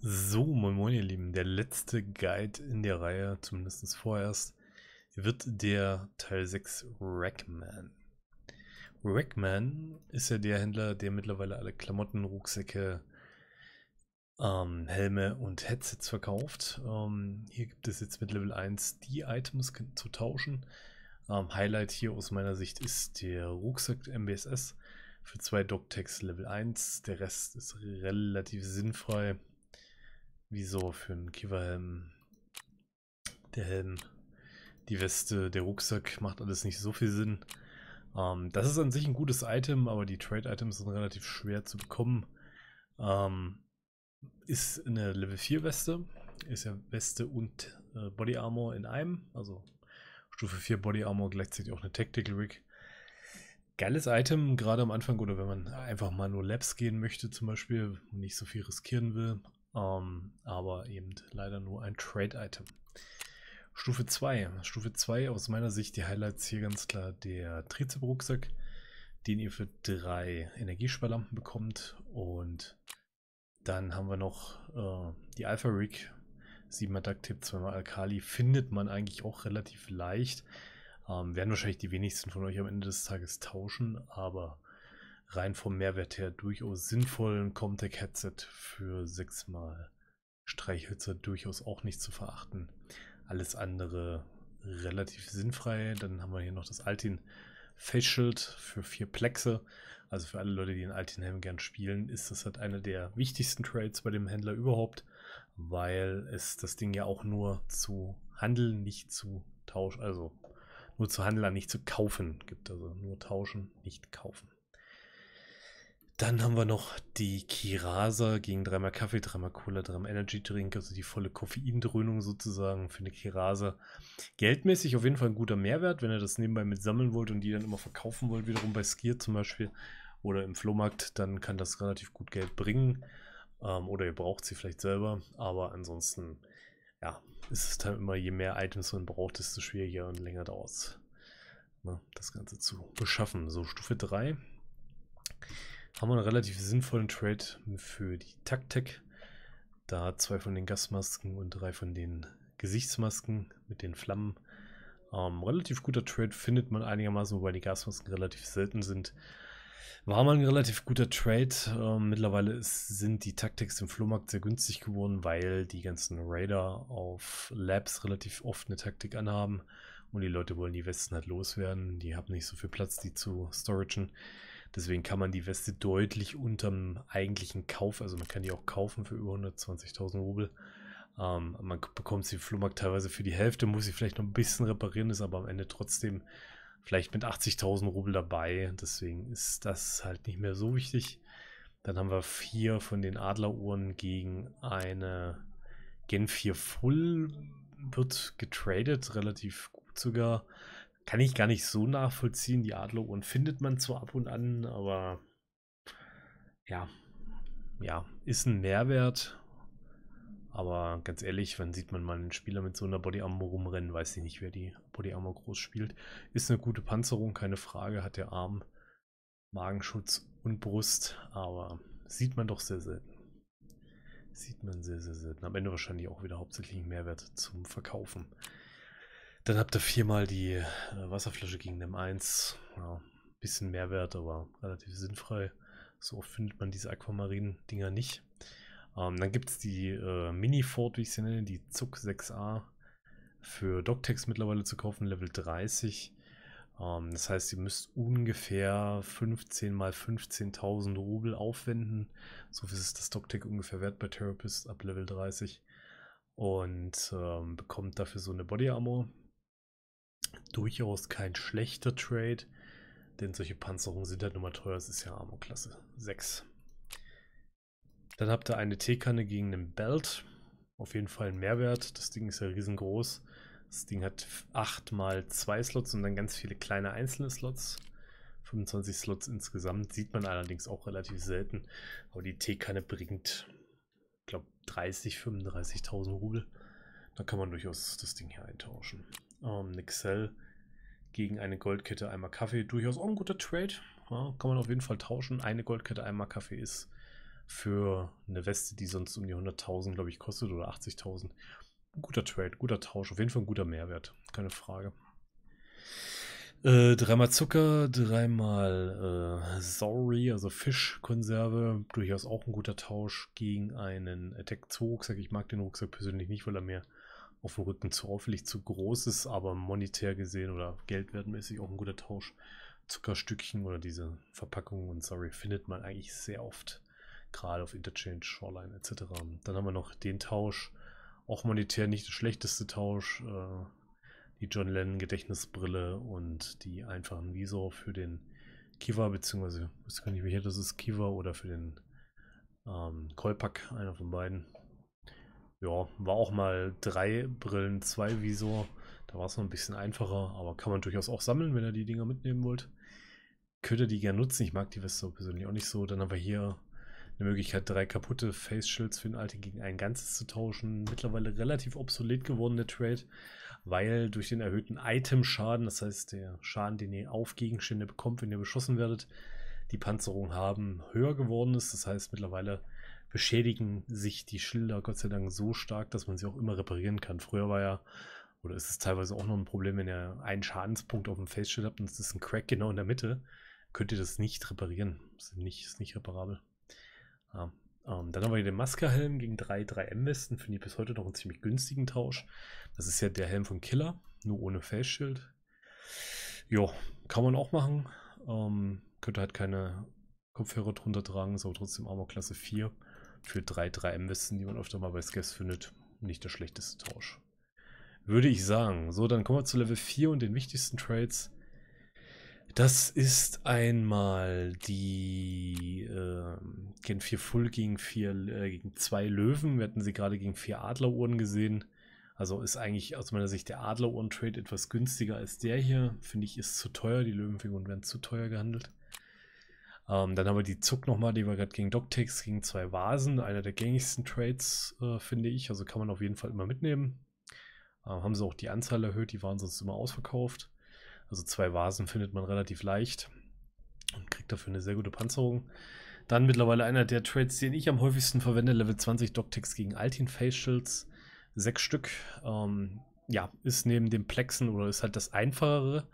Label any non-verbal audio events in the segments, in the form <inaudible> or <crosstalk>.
So, moin moin ihr Lieben, der letzte Guide in der Reihe, zumindest vorerst, wird der Teil 6 Rackman. Rackman ist ja der Händler, der mittlerweile alle Klamotten, Rucksäcke, ähm, Helme und Headsets verkauft. Ähm, hier gibt es jetzt mit Level 1 die Items zu tauschen. Ähm, Highlight hier aus meiner Sicht ist der Rucksack MBSS für zwei Doctex Level 1. Der Rest ist relativ sinnfrei Wieso für einen Kieferhelm? Der Helm, die Weste, der Rucksack macht alles nicht so viel Sinn. Ähm, das ist an sich ein gutes Item, aber die Trade-Items sind relativ schwer zu bekommen. Ähm, ist eine Level 4 Weste. Ist ja Weste und äh, Body Armor in einem. Also Stufe 4 Body Armor, gleichzeitig auch eine Tactical Rig. Geiles Item, gerade am Anfang oder wenn man einfach mal nur Labs gehen möchte zum Beispiel und nicht so viel riskieren will. Ähm, aber eben leider nur ein Trade-Item. Stufe 2. Stufe 2 aus meiner Sicht die Highlights hier ganz klar der Trizep-Rucksack, den ihr für drei Energiesparlampen bekommt. Und dann haben wir noch äh, die Alpha Rig. 7er Duct-Tip, 2 Alkali findet man eigentlich auch relativ leicht. Ähm, werden wahrscheinlich die wenigsten von euch am Ende des Tages tauschen, aber rein vom Mehrwert her durchaus sinnvollen Comtech-Headset für sechsmal Streichhölzer durchaus auch nicht zu verachten. Alles andere relativ sinnfrei. Dann haben wir hier noch das Altin Face Shield für vier Plexe. Also für alle Leute, die den Altin Helm gern spielen, ist das halt einer der wichtigsten Trades bei dem Händler überhaupt, weil es das Ding ja auch nur zu handeln, nicht zu tauschen, also nur zu handeln, nicht zu kaufen gibt. Also nur tauschen, nicht kaufen. Dann haben wir noch die Kirasa gegen dreimal Kaffee, dreimal Cola, dreimal Energy Drink, also die volle Koffeindröhnung sozusagen für eine Kirasa. Geldmäßig auf jeden Fall ein guter Mehrwert, wenn ihr das nebenbei mit sammeln wollt und die dann immer verkaufen wollt, wiederum bei Skier zum Beispiel oder im Flohmarkt, dann kann das relativ gut Geld bringen. Ähm, oder ihr braucht sie vielleicht selber, aber ansonsten, ja, ist es dann immer, je mehr Items man braucht, desto schwieriger und länger dauert es, ne, das Ganze zu beschaffen. So, Stufe 3 haben wir einen relativ sinnvollen Trade für die Taktik. Da zwei von den Gasmasken und drei von den Gesichtsmasken mit den Flammen. Ähm, relativ guter Trade findet man einigermaßen, wobei die Gasmasken relativ selten sind. War mal ein relativ guter Trade. Ähm, mittlerweile ist, sind die Taktiks im Flohmarkt sehr günstig geworden, weil die ganzen Raider auf Labs relativ oft eine Taktik anhaben und die Leute wollen die Westen halt loswerden. Die haben nicht so viel Platz, die zu storagen. Deswegen kann man die Weste deutlich unterm eigentlichen Kauf, also man kann die auch kaufen für über 120.000 Rubel. Ähm, man bekommt sie im Flohmarkt teilweise für die Hälfte, muss sie vielleicht noch ein bisschen reparieren, ist aber am Ende trotzdem vielleicht mit 80.000 Rubel dabei. Deswegen ist das halt nicht mehr so wichtig. Dann haben wir vier von den Adleruhren gegen eine Gen 4 Full. Wird getradet, relativ gut sogar kann ich gar nicht so nachvollziehen. Die Und findet man zwar ab und an, aber ja, ja, ist ein Mehrwert. Aber ganz ehrlich, wenn sieht man mal einen Spieler mit so einer Body Armor rumrennen? Weiß ich nicht, wer die Body Armor groß spielt. Ist eine gute Panzerung, keine Frage. Hat der Arm, Magenschutz und Brust. Aber sieht man doch sehr selten. Sieht man sehr, sehr selten. Am Ende wahrscheinlich auch wieder hauptsächlich einen Mehrwert zum Verkaufen. Dann habt ihr viermal die äh, Wasserflasche gegen dem 1. Ja, bisschen Mehrwert, aber relativ sinnfrei. So oft findet man diese aquamarinen dinger nicht. Ähm, dann gibt es die äh, Mini-Ford, wie ich sie nenne, die Zug 6a für Doctex mittlerweile zu kaufen, Level 30. Ähm, das heißt, ihr müsst ungefähr 15 mal 15.000 Rubel aufwenden. So viel ist das Doctech ungefähr wert bei Therapist ab Level 30. Und ähm, bekommt dafür so eine Body Armor, durchaus kein schlechter Trade, denn solche Panzerungen sind halt nur mal teuer. Es ist ja Armor-Klasse 6. Dann habt ihr eine T-Kanne gegen einen Belt. Auf jeden Fall ein Mehrwert. Das Ding ist ja riesengroß. Das Ding hat 8 mal 2 Slots und dann ganz viele kleine einzelne Slots. 25 Slots insgesamt. Sieht man allerdings auch relativ selten. Aber die Teekanne bringt, glaube 30, 35.000 Rubel. Da kann man durchaus das Ding hier eintauschen ähm, Nixel gegen eine Goldkette einmal Kaffee. Durchaus auch ein guter Trade. Ja, kann man auf jeden Fall tauschen. Eine Goldkette einmal Kaffee ist für eine Weste, die sonst um die 100.000, glaube ich, kostet oder 80.000. Guter Trade, guter Tausch. Auf jeden Fall ein guter Mehrwert. Keine Frage. Äh, dreimal Zucker, dreimal äh, Sorry, also Fischkonserve. Durchaus auch ein guter Tausch gegen einen Attack 2 Rucksack. Ich mag den Rucksack persönlich nicht, weil er mir auf dem Rücken zu auffällig zu groß ist, aber monetär gesehen oder geldwertmäßig auch ein guter Tausch. Zuckerstückchen oder diese Verpackungen und sorry, findet man eigentlich sehr oft. Gerade auf Interchange, Shoreline etc. Dann haben wir noch den Tausch. Auch monetär nicht der schlechteste Tausch. Äh, die John Lennon Gedächtnisbrille und die einfachen Visor für den Kiva, beziehungsweise ich weiß gar nicht, wie hier das ist, Kiva oder für den ähm, Kolpak, einer von beiden ja, war auch mal drei Brillen, zwei Visor. Da war es noch ein bisschen einfacher, aber kann man durchaus auch sammeln, wenn ihr die Dinger mitnehmen wollt. Könnt ihr die gerne nutzen. Ich mag die Weste persönlich auch nicht so. Dann haben wir hier eine Möglichkeit, drei kaputte Face Shields für den alten gegen ein ganzes zu tauschen. Mittlerweile relativ obsolet geworden, der Trade, weil durch den erhöhten Item-Schaden, das heißt der Schaden, den ihr auf Gegenstände bekommt, wenn ihr beschossen werdet, die Panzerung haben höher geworden ist. Das heißt, mittlerweile beschädigen sich die Schilder Gott sei Dank so stark, dass man sie auch immer reparieren kann. Früher war ja, oder ist es teilweise auch noch ein Problem, wenn ihr einen Schadenspunkt auf dem Felsschild habt und es ist ein Crack genau in der Mitte, könnt ihr das nicht reparieren. Das ist nicht, ist nicht reparabel. Ja. Um, ähm, dann haben wir hier den Maskerhelm gegen drei 3M-Westen. Finde ich bis heute noch einen ziemlich günstigen Tausch. Das ist ja der Helm von Killer, nur ohne Felsschild. Jo, kann man auch machen. Um, ähm, könnte halt keine Kopfhörer drunter tragen, ist aber trotzdem Armor Klasse 4 für 3, 3 M-Westen, die man öfter mal bei Skeps findet, nicht der schlechteste Tausch. Würde ich sagen. So, dann kommen wir zu Level 4 und den wichtigsten Trades. Das ist einmal die äh, Gen 4 Full gegen, 4, äh, gegen 2 Löwen. Wir hatten sie gerade gegen vier Adleruhren gesehen. Also ist eigentlich aus meiner Sicht der Adleruhren-Trade etwas günstiger als der hier. Finde ich, ist zu teuer. Die Löwenfiguren werden zu teuer gehandelt. Ähm, dann haben wir die Zuck nochmal, die wir gerade gegen Doctex, gegen zwei Vasen. Einer der gängigsten Trades, äh, finde ich. Also kann man auf jeden Fall immer mitnehmen. Äh, haben sie auch die Anzahl erhöht, die waren sonst immer ausverkauft. Also zwei Vasen findet man relativ leicht und kriegt dafür eine sehr gute Panzerung. Dann mittlerweile einer der Trades, den ich am häufigsten verwende, Level 20 Doctex gegen Altin Facials. Sechs Stück. Ähm, ja, ist neben dem Plexen oder ist halt das Einfachere.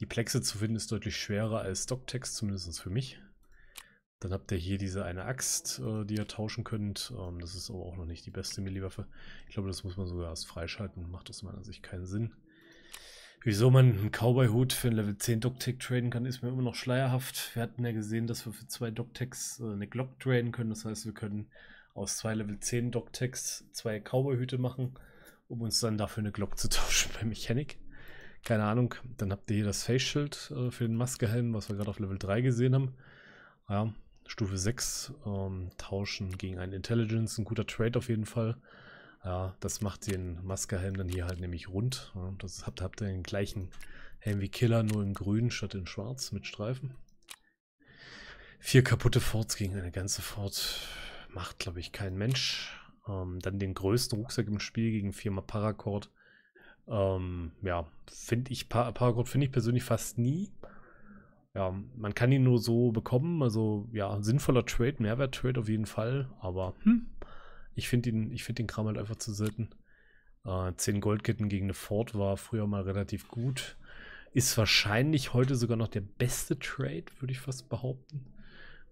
Die Plexe zu finden ist deutlich schwerer als Doctex, zumindest für mich. Dann habt ihr hier diese eine Axt, äh, die ihr tauschen könnt. Ähm, das ist aber auch noch nicht die beste Milliwaffe. Ich glaube, das muss man sogar erst freischalten. Macht aus meiner Sicht keinen Sinn. Wieso man einen Cowboy-Hut für ein Level 10 Doc-Tech traden kann, ist mir immer noch schleierhaft. Wir hatten ja gesehen, dass wir für zwei Doc-Techs äh, eine Glock traden können. Das heißt, wir können aus zwei Level 10 Doc-Techs zwei Cowboy-Hüte machen, um uns dann dafür eine Glock zu <laughs> tauschen bei Mechanik. Keine Ahnung. Dann habt ihr hier das Face-Schild äh, für den Maskehelm, was wir gerade auf Level 3 gesehen haben. Ja, Stufe 6 ähm, tauschen gegen einen Intelligence. Ein guter Trade auf jeden Fall. Ja, das macht den Maskerhelm dann hier halt nämlich rund. Ja, das habt, habt ihr den gleichen Helm wie Killer, nur in grün statt in schwarz mit Streifen. Vier kaputte Forts gegen eine ganze Fort. Macht, glaube ich, kein Mensch. Ähm, dann den größten Rucksack im Spiel gegen Firma Paracord. Ähm, ja, finde ich, Paracord finde ich persönlich fast nie ja, man kann ihn nur so bekommen. Also ja, sinnvoller Trade, Mehrwert-Trade auf jeden Fall. Aber hm, ich finde ihn, ich finde den Kram halt einfach zu selten. Äh, 10 Goldketten gegen eine Ford war früher mal relativ gut. Ist wahrscheinlich heute sogar noch der beste Trade, würde ich fast behaupten.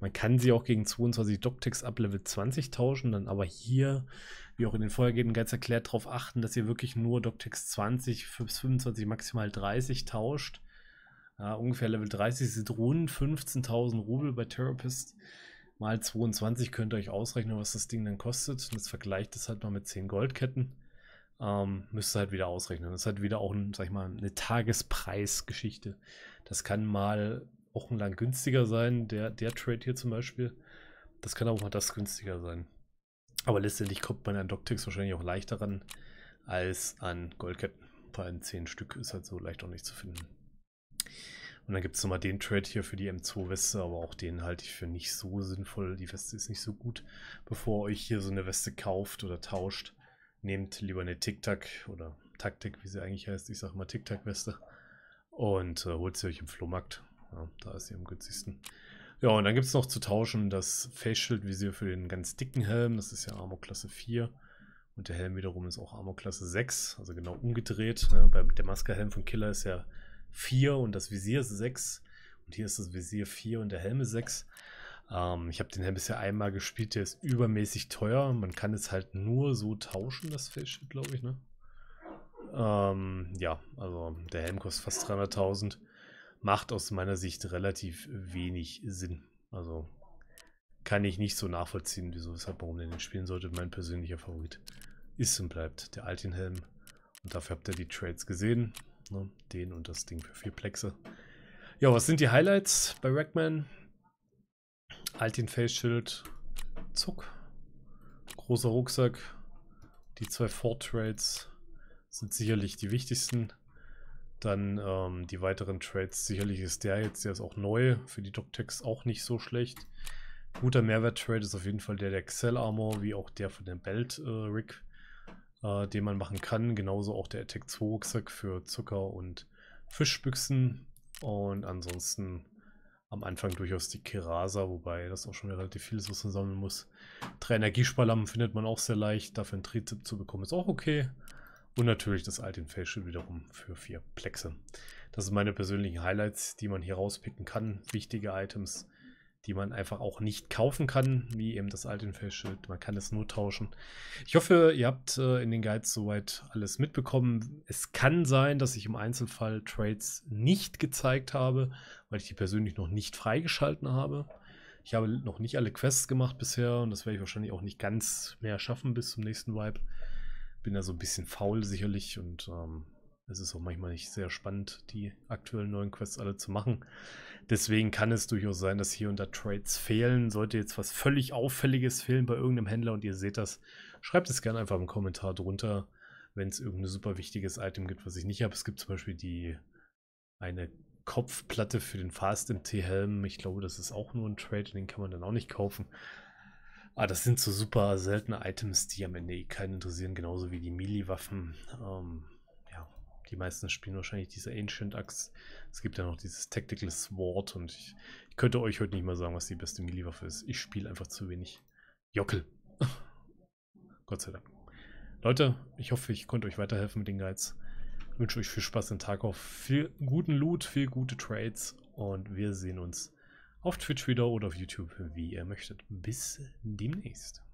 Man kann sie auch gegen 22 Doctex ab Level 20 tauschen, dann aber hier, wie auch in den vorhergehenden ganz erklärt, darauf achten, dass ihr wirklich nur Doctex 20 bis 25, maximal 30 tauscht. Ja, ungefähr Level 30 sind Zitronen, 15.000 Rubel bei Therapist. Mal 22 könnt ihr euch ausrechnen, was das Ding dann kostet. Und jetzt vergleicht das halt mal mit 10 Goldketten. Ähm, müsst ihr halt wieder ausrechnen. Das ist halt wieder auch, ein, sag ich mal, eine Tagespreisgeschichte. Das kann mal wochenlang günstiger sein, der, der Trade hier zum Beispiel. Das kann auch mal das günstiger sein. Aber letztendlich kommt man an Doctix wahrscheinlich auch leichter ran als an Goldketten. Vor allem 10 Stück ist halt so leicht auch nicht zu finden. Und dann gibt es nochmal den Trade hier für die M2-Weste, aber auch den halte ich für nicht so sinnvoll. Die Weste ist nicht so gut. Bevor ihr euch hier so eine Weste kauft oder tauscht, nehmt lieber eine Tic-Tac oder Taktik, wie sie eigentlich heißt. Ich sage mal Tic-Tac-Weste. Und äh, holt sie euch im Flohmarkt. Ja, da ist sie am günstigsten. Ja, und dann gibt es noch zu tauschen das Face-Shield-Visier für den ganz dicken Helm. Das ist ja Armor-Klasse 4. Und der Helm wiederum ist auch Armor-Klasse 6. Also genau umgedreht. Ne? Der Maskerhelm von Killer ist ja 4 und das Visier ist 6. Und hier ist das Visier 4 und der Helm ist 6. Ähm, ich habe den Helm bisher einmal gespielt, der ist übermäßig teuer. Man kann es halt nur so tauschen, das Fellschild, glaube ich, ne? Ähm, ja, also der Helm kostet fast 300.000. Macht aus meiner Sicht relativ wenig Sinn. Also kann ich nicht so nachvollziehen, wieso, weshalb, warum der den spielen sollte. Mein persönlicher Favorit ist und bleibt der Altin Helm. Und dafür habt ihr die Trades gesehen. Ne? Den und das Ding für vier Plexe. Ja, was sind die Highlights bei Rackman? Halt den Face Shield. Zuck. Großer Rucksack. Die zwei Ford Trades sind sicherlich die wichtigsten. Dann ähm, die weiteren Trades. Sicherlich ist der jetzt, der ist auch neu. Für die Doctex auch nicht so schlecht. Guter Mehrwert-Trade ist auf jeden Fall der der Excel Armor, wie auch der von dem Belt äh, äh, den man machen kann. Genauso auch der Attack 2 Rucksack für Zucker und Fischbüchsen. Und ansonsten am Anfang durchaus die Kerasa, wobei das auch schon relativ viel ist, was man sammeln muss. Drei Energiesparlampen findet man auch sehr leicht. Dafür ein Trizip zu bekommen ist auch okay. Und natürlich das Alten Feldschild wiederum für vier Plexe. Das sind meine persönlichen Highlights, die man hier rauspicken kann. Wichtige Items die man einfach auch nicht kaufen kann, wie eben das alte Man kann es nur tauschen. Ich hoffe, ihr habt äh, in den Guides soweit alles mitbekommen. Es kann sein, dass ich im Einzelfall Trades nicht gezeigt habe, weil ich die persönlich noch nicht freigeschalten habe. Ich habe noch nicht alle Quests gemacht bisher und das werde ich wahrscheinlich auch nicht ganz mehr schaffen bis zum nächsten Vibe. Bin da so ein bisschen faul sicherlich und ähm, es ist auch manchmal nicht sehr spannend, die aktuellen neuen Quests alle zu machen. Deswegen kann es durchaus sein, dass hier unter Trades fehlen. Sollte jetzt was völlig Auffälliges fehlen bei irgendeinem Händler und ihr seht das, schreibt es gerne einfach im Kommentar drunter, wenn es irgendein super wichtiges Item gibt, was ich nicht habe. Es gibt zum Beispiel die eine Kopfplatte für den Fast MT-Helm. Ich glaube, das ist auch nur ein Trade, den kann man dann auch nicht kaufen. Ah, das sind so super seltene Items, die am Ende eh keinen interessieren, genauso wie die Melee-Waffen. Ähm, die meisten spielen wahrscheinlich diese Ancient Axe. Es gibt ja noch dieses Tactical Sword und ich, ich könnte euch heute nicht mal sagen, was die beste Melee-Waffe ist. Ich spiele einfach zu wenig. Jockel. <laughs> Gott sei Dank. Leute, ich hoffe, ich konnte euch weiterhelfen mit den Guides. Ich wünsche euch viel Spaß im Tag auf viel guten Loot, viel gute Trades und wir sehen uns auf Twitch wieder oder auf YouTube, wie ihr möchtet. Bis demnächst.